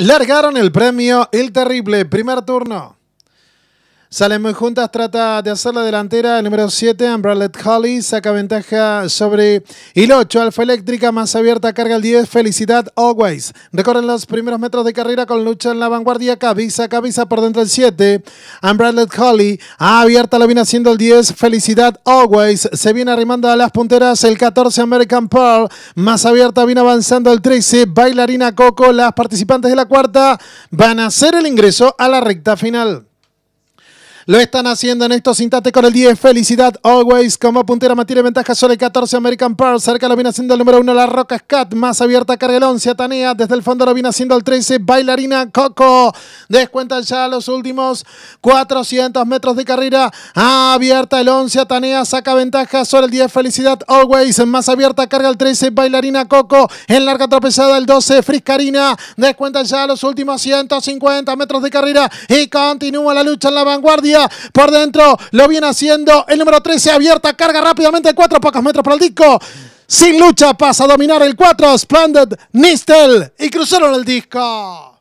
Largaron el premio El Terrible, primer turno. Salen muy juntas, trata de hacer la delantera. El número 7, Umbrellet Holly, saca ventaja sobre el 8. Alfa Eléctrica, más abierta, carga el 10. Felicidad Always. Recorren los primeros metros de carrera con lucha en la vanguardia. Cabeza, cabeza por dentro el 7. Umbrellet Holly, abierta, lo viene haciendo el 10. Felicidad Always. Se viene arrimando a las punteras el 14, American Pearl. Más abierta, viene avanzando el 13. Bailarina Coco. Las participantes de la cuarta van a hacer el ingreso a la recta final. Lo están haciendo en estos instantes con el 10. Felicidad Always como puntera mantiene ventaja sobre el 14 American Pearl. Cerca lo viene haciendo el número 1 La Roca Scat. Más abierta carga el 11 Atanea. Desde el fondo lo viene haciendo el 13 Bailarina Coco. Descuentan ya los últimos 400 metros de carrera. Abierta el 11 Atanea. Saca ventaja sobre el 10 Felicidad Always. Más abierta carga el 13 Bailarina Coco. En larga tropezada el 12 Friscarina. Descuentan ya los últimos 150 metros de carrera. Y continúa la lucha en la vanguardia. Por dentro lo viene haciendo el número 13. Abierta, carga rápidamente. Cuatro pocos metros para el disco. Sin lucha pasa a dominar el 4. Splendid Nistel. Y cruzaron el disco.